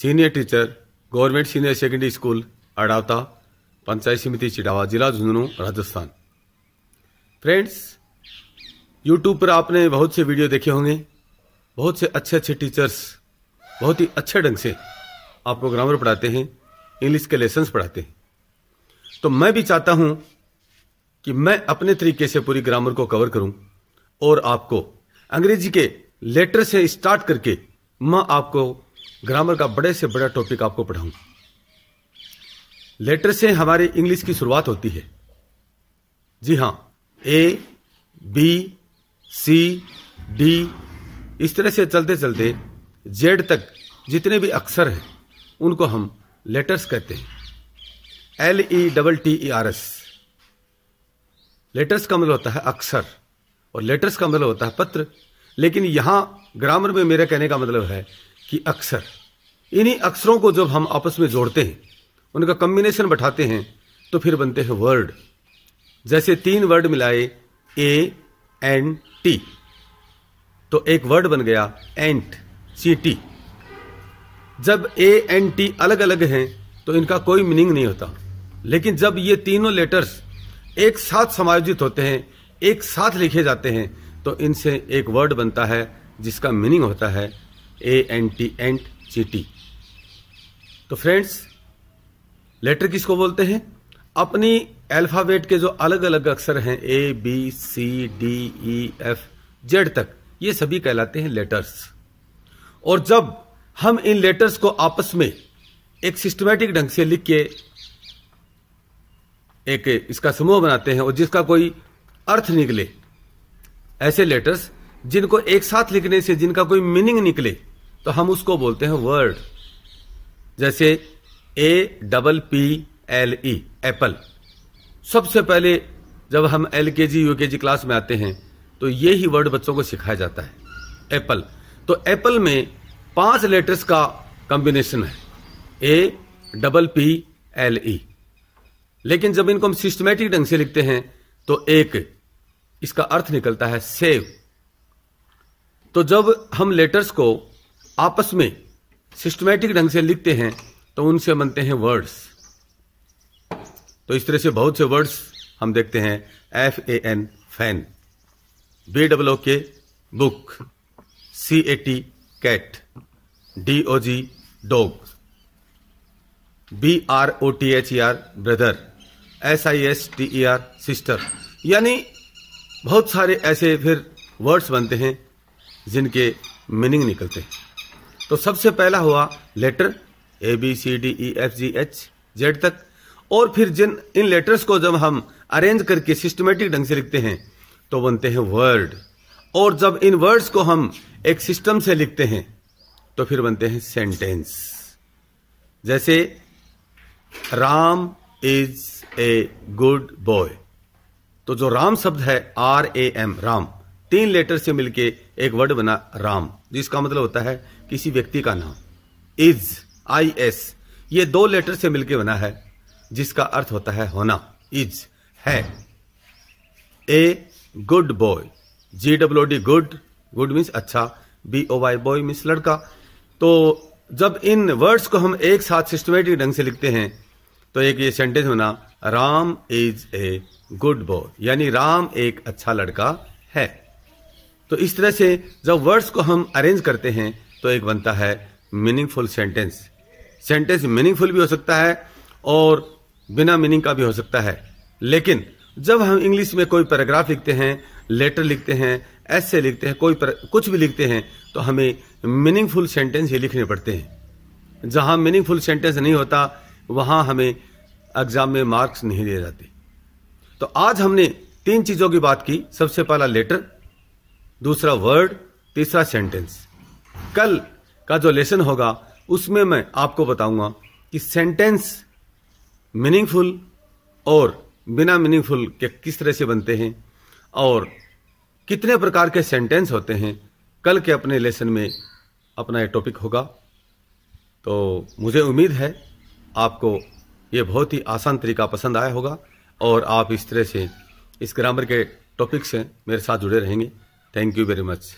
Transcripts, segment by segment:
senior teacher government senior secondary school Adawata panchayat samiti Chirawa जिला Jhunjhunu Rajasthan friends YouTube पर आपने बहुत से वीडियो देखे होंगे बहुत से अच्छे अच्छे टीचर्स बहुत ही अच्छे ढंग से आपको ग्रामर पढ़ाते हैं इंग्लिश के लेसन्स पढ़ाते हैं तो मैं भी चाहता हूं कि मैं अपने तरीके से पूरी ग्रामर को कवर करूं और आपको अंग्रेजी के लेटर से स्टार्ट करके मैं आपको ग्रामर का बड़े से बड़ा टॉपिक आपको पढ़ाऊंगा लेटर से हमारी इंग्लिश की शुरुआत होती है जी हाँ ए बी सी डी इस तरह से चलते चलते जेड तक जितने भी अक्षर हैं उनको हम लेटर्स कहते हैं L E double T E R S letters का मतलब होता है अक्षर और लेटर्स का मतलब होता है पत्र लेकिन यहां ग्रामर में मेरा कहने का मतलब है कि अक्षर इन्हीं अक्षरों को जब हम आपस में जोड़ते हैं उनका कम्बिनेशन बैठाते हैं तो फिर बनते हैं वर्ड जैसे तीन वर्ड मिलाए ए एन टी तो एक वर्ड बन गया एंट सी टी जब ए एन टी अलग अलग हैं तो इनका कोई मीनिंग नहीं होता लेकिन जब ये तीनों लेटर्स एक साथ समायोजित होते हैं एक साथ लिखे जाते हैं तो इनसे एक वर्ड बनता है जिसका मीनिंग होता है ए एन टी सी चीटी तो फ्रेंड्स लेटर किसको बोलते हैं अपनी अल्फ़ाबेट के जो अलग अलग अक्षर हैं A B C D E F Z तक ये सभी कहलाते हैं लेटर्स और जब हम इन लेटर्स को आपस में एक सिस्टमेटिक ढंग से लिख के एक इसका समूह बनाते हैं और जिसका कोई अर्थ निकले ऐसे लेटर्स जिनको एक साथ लिखने से जिनका कोई मीनिंग निकले तो हम उसको बोलते हैं वर्ड जैसे A double P L E apple सबसे पहले जब हम एल के जी यू के जी क्लास में आते हैं तो ये ही वर्ड बच्चों को सिखाया जाता है एप्पल तो एप्पल में पांच लेटर्स का कॉम्बिनेशन है A double P L E लेकिन जब इनको हम सिस्टमेटिक ढंग से लिखते हैं तो एक इसका अर्थ निकलता है सेव तो जब हम लेटर्स को आपस में सिस्टमेटिक ढंग से लिखते हैं तो उनसे बनते हैं वर्ड्स तो इस तरह से बहुत से वर्ड्स हम देखते हैं F A N fan B double K book C A T cat D O G dog B R O T H E R brother S I S T E R sister यानी बहुत सारे ऐसे फिर words बनते हैं जिनके meaning निकलते हैं तो सबसे पहला हुआ letter A B C D E F G H Z तक और फिर जिन इन लेटर्स को जब हम अरेंज करके सिस्टमेटिक ढंग से लिखते हैं तो बनते हैं वर्ड और जब इन वर्ड्स को हम एक सिस्टम से लिखते हैं तो फिर बनते हैं सेंटेंस जैसे Ram is a good boy तो जो राम शब्द है आर ए एम राम तीन लेटर से मिलके एक वर्ड बना राम जिसका मतलब होता है किसी व्यक्ति का नाम इज आई एस ये दो लेटर से मिलकर बना है जिसका अर्थ होता है होना इज है a good boy G W D good good means अच्छा B O Y boy means लड़का तो जब इन वर्ड्स को हम एक साथ सिस्टमेटिक ढंग से लिखते हैं तो एक ये सेंटेंस होना Ram is a good boy यानी राम एक अच्छा लड़का है तो इस तरह से जब वर्ड्स को हम अरेंज करते हैं तो एक बनता है मीनिंगफुल सेंटेंस सेंटेंस मीनिंगफुल भी हो सकता है और बिना मीनिंग का भी हो सकता है लेकिन जब हम इंग्लिश में कोई पैराग्राफ लिखते हैं लेटर लिखते हैं ऐसे लिखते हैं कोई पर, कुछ भी लिखते हैं तो हमें मीनिंगफुल सेंटेंस ही लिखने पड़ते हैं जहां मीनिंगफुल सेंटेंस नहीं होता वहां हमें एग्ज़ाम में मार्क्स नहीं दिए जाते तो आज हमने तीन चीज़ों की बात की सबसे पहला लेटर दूसरा वर्ड तीसरा सेंटेंस कल का जो लेसन होगा उसमें मैं आपको बताऊंगा कि सेंटेंस मीनिंगफुल और बिना मीनिंगफुल के किस तरह से बनते हैं और कितने प्रकार के सेंटेंस होते हैं कल के अपने लेसन में अपना ये टॉपिक होगा तो मुझे उम्मीद है आपको ये बहुत ही आसान तरीका पसंद आया होगा और आप इस तरह से इस ग्रामर के टॉपिक से मेरे साथ जुड़े रहेंगे thank you very much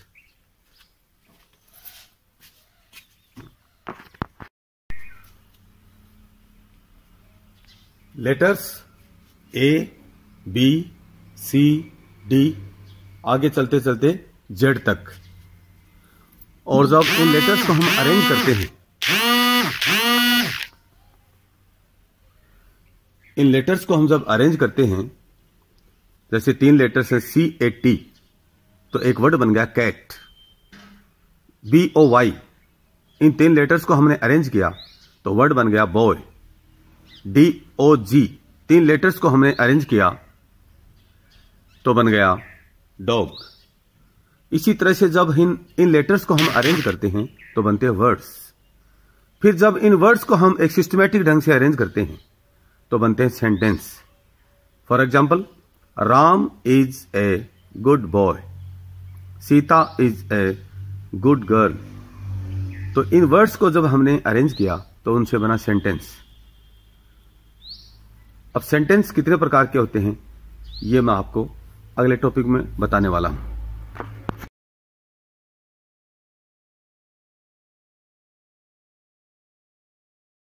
letters A B C D आगे चलते चलते जेड तक और जब उन लेटर्स को हम अरेंज करते हैं इन लेटर्स को हम जब अरेंज करते हैं जैसे तीन लेटर्स हैं सी ए टी तो एक वर्ड बन गया कैट बी ओ वाई इन तीन लेटर्स को हमने अरेंज किया तो वर्ड बन गया बॉय डी ओ जी तीन लेटर्स को हमने अरेंज किया तो बन गया डॉग इसी तरह से जब इन इन लेटर्स को हम अरेंज करते हैं तो बनते हैं वर्ड्स फिर जब इन वर्ड्स को हम एक सिस्टमेटिक ढंग से अरेंज करते हैं तो बनते हैं sentence for example Ram is a good boy Sita is a good girl तो इन वर्ड्स को जब हमने अरेंज किया तो उनसे बना सेंटेंस अब सेंटेंस कितने प्रकार के होते हैं ये मैं आपको अगले टॉपिक में बताने वाला हूँ